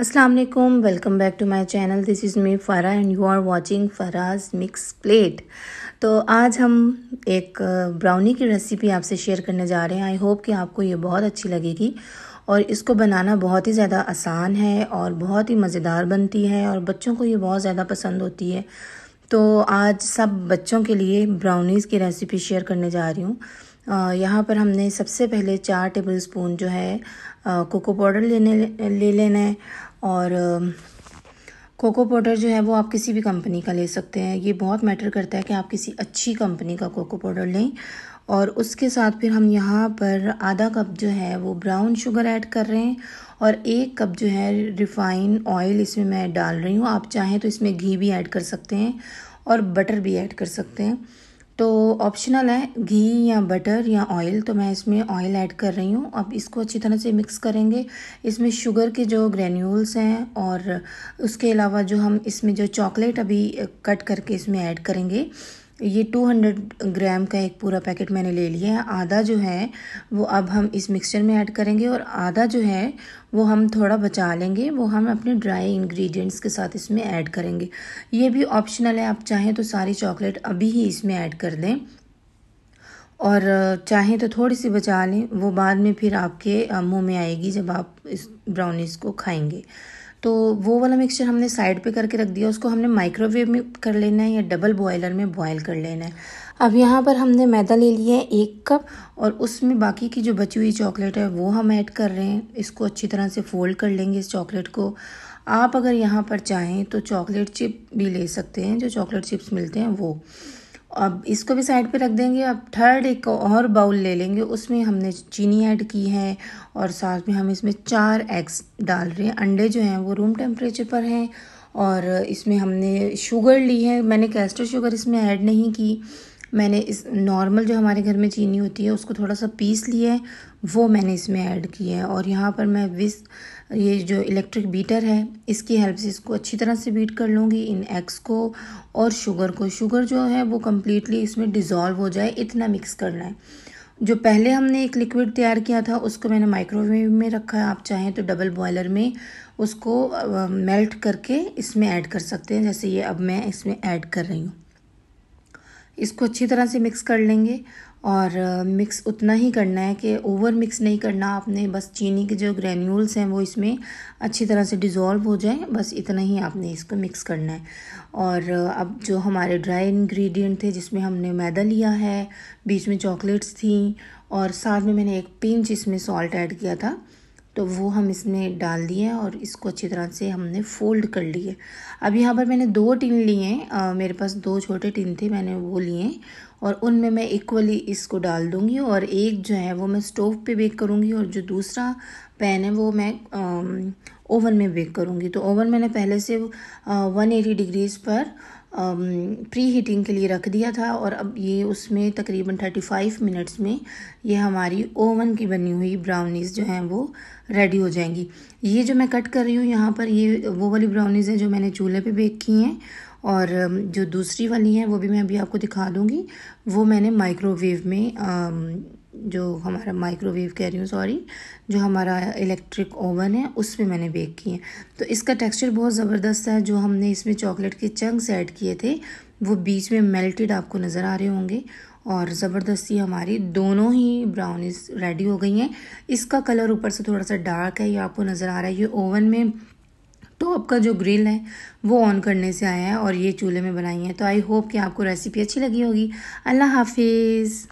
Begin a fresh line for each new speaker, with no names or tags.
Aslam welcome back to my channel this is me Farah and you are watching Farah's mix plate तो आज हम एक brownie की रेसिपी आपसे शेयर करने जा रहे हैं आई होप कि आपको ये बहुत अच्छी लगेगी और इसको बनाना बहुत ही ज़्यादा आसान है और बहुत ही मज़ेदार बनती है और बच्चों को ये बहुत ज़्यादा पसंद होती है तो आज सब बच्चों के लिए ब्राउनीज़ की रेसिपी शेयर करने जा रही हूँ यहाँ पर हमने सबसे पहले चार टेबल स्पून जो है कोको पाउडर लेने ले लेना है और कोको पाउडर जो है वो आप किसी भी कंपनी का ले सकते हैं ये बहुत मैटर करता है कि आप किसी अच्छी कंपनी का कोको पाउडर लें और उसके साथ फिर हम यहाँ पर आधा कप जो है वो ब्राउन शुगर ऐड कर रहे हैं और एक कप जो है रिफाइन ऑयल इसमें मैं डाल रही हूँ आप चाहें तो इसमें घी भी ऐड कर सकते हैं और बटर भी ऐड कर सकते हैं तो ऑप्शनल है घी या बटर या ऑयल तो मैं इसमें ऑयल ऐड कर रही हूँ अब इसको अच्छी तरह से मिक्स करेंगे इसमें शुगर के जो ग्रेन्यूल्स हैं और उसके अलावा जो हम इसमें जो चॉकलेट अभी कट करके इसमें ऐड करेंगे ये 200 ग्राम का एक पूरा पैकेट मैंने ले लिया है आधा जो है वो अब हम इस मिक्सचर में ऐड करेंगे और आधा जो है वो हम थोड़ा बचा लेंगे वो हम अपने ड्राई इंग्रेडिएंट्स के साथ इसमें ऐड करेंगे ये भी ऑप्शनल है आप चाहें तो सारी चॉकलेट अभी ही इसमें ऐड कर दें और चाहें तो थोड़ी सी बचा लें वो बाद में फिर आपके मुँह में आएगी जब आप इस ब्राउनीज़ को खाएंगे तो वो वाला मिक्सचर हमने साइड पे करके रख दिया उसको हमने माइक्रोवेव में कर लेना है या डबल बॉयलर में बॉयल कर लेना है अब यहाँ पर हमने मैदा ले लिया है एक कप और उसमें बाकी की जो बची हुई चॉकलेट है वो हम ऐड कर रहे हैं इसको अच्छी तरह से फोल्ड कर लेंगे इस चॉकलेट को आप अगर यहाँ पर चाहें तो चॉकलेट चिप भी ले सकते हैं जो चॉकलेट चिप्स मिलते हैं वो अब इसको भी साइड पे रख देंगे अब थर्ड एक और बाउल ले लेंगे उसमें हमने चीनी ऐड की है और साथ में हम इसमें चार एग्स डाल रहे हैं अंडे जो हैं वो रूम टेम्परेचर पर हैं और इसमें हमने शुगर ली है मैंने कैस्टर शुगर इसमें ऐड नहीं की मैंने इस नॉर्मल जो हमारे घर में चीनी होती है उसको थोड़ा सा पीस लिया है वो मैंने इसमें ऐड किया है और यहाँ पर मैं विस ये जो इलेक्ट्रिक बीटर है इसकी हेल्प से इसको अच्छी तरह से बीट कर लूँगी इन एग्स को और शुगर को शुगर जो है वो कम्प्लीटली इसमें डिज़ोल्व हो जाए इतना मिक्स करना है जो पहले हमने एक लिक्विड तैयार किया था उसको मैंने माइक्रोवेव में रखा है आप चाहें तो डबल बॉयलर में उसको मेल्ट करके इसमें ऐड कर सकते हैं जैसे ये अब मैं इसमें ऐड कर रही हूँ इसको अच्छी तरह से मिक्स कर लेंगे और मिक्स उतना ही करना है कि ओवर मिक्स नहीं करना आपने बस चीनी के जो ग्रैन्यूल्स हैं वो इसमें अच्छी तरह से डिज़ोल्व हो जाए बस इतना ही आपने इसको मिक्स करना है और अब जो हमारे ड्राई इंग्रेडिएंट थे जिसमें हमने मैदा लिया है बीच में चॉकलेट्स थी और साथ में मैंने एक पिंच इसमें सॉल्ट ऐड किया था तो वो हम इसमें डाल दिए और इसको अच्छी तरह से हमने फोल्ड कर लिए अब यहाँ पर मैंने दो टिन लिए हैं मेरे पास दो छोटे टिन थे मैंने वो लिए और उनमें मैं इक्वली इसको डाल दूँगी और एक जो है वो मैं स्टोव पे बेक करूँगी और जो दूसरा पैन है वो मैं ओवन में बेक करूँगी तो ओवन मैंने पहले से वन एटी डिग्रीज़ पर प्री हीटिंग के लिए रख दिया था और अब ये उसमें तकरीबन 35 मिनट्स में ये हमारी ओवन की बनी हुई ब्राउनीज़ जो हैं वो रेडी हो जाएंगी ये जो मैं कट कर रही हूँ यहाँ पर ये वो वाली ब्राउनीज़ हैं जो मैंने चूल्हे पे बेक की हैं और जो दूसरी वाली हैं वो भी मैं अभी आपको दिखा दूँगी वो मैंने माइक्रोवेव में जो हमारा माइक्रोवेव कह रही हूँ सॉरी जो हमारा इलेक्ट्रिक ओवन है उसमें मैंने बेक किए हैं तो इसका टेक्सचर बहुत ज़बरदस्त है जो हमने इसमें चॉकलेट के चंक्स ऐड किए थे वो बीच में मेल्टेड आपको नज़र आ रहे होंगे और ज़बरदस्ती हमारी दोनों ही ब्राउनीज रेडी हो गई हैं इसका कलर ऊपर से थोड़ा सा डार्क है ये आपको नज़र आ रहा है ये ओवन में तो आपका जो ग्रिल है वो ऑन करने से आया है और ये चूल्हे में बनाई है तो आई होप कि आपको रेसिपी अच्छी लगी होगी अल्लाह हाफिज़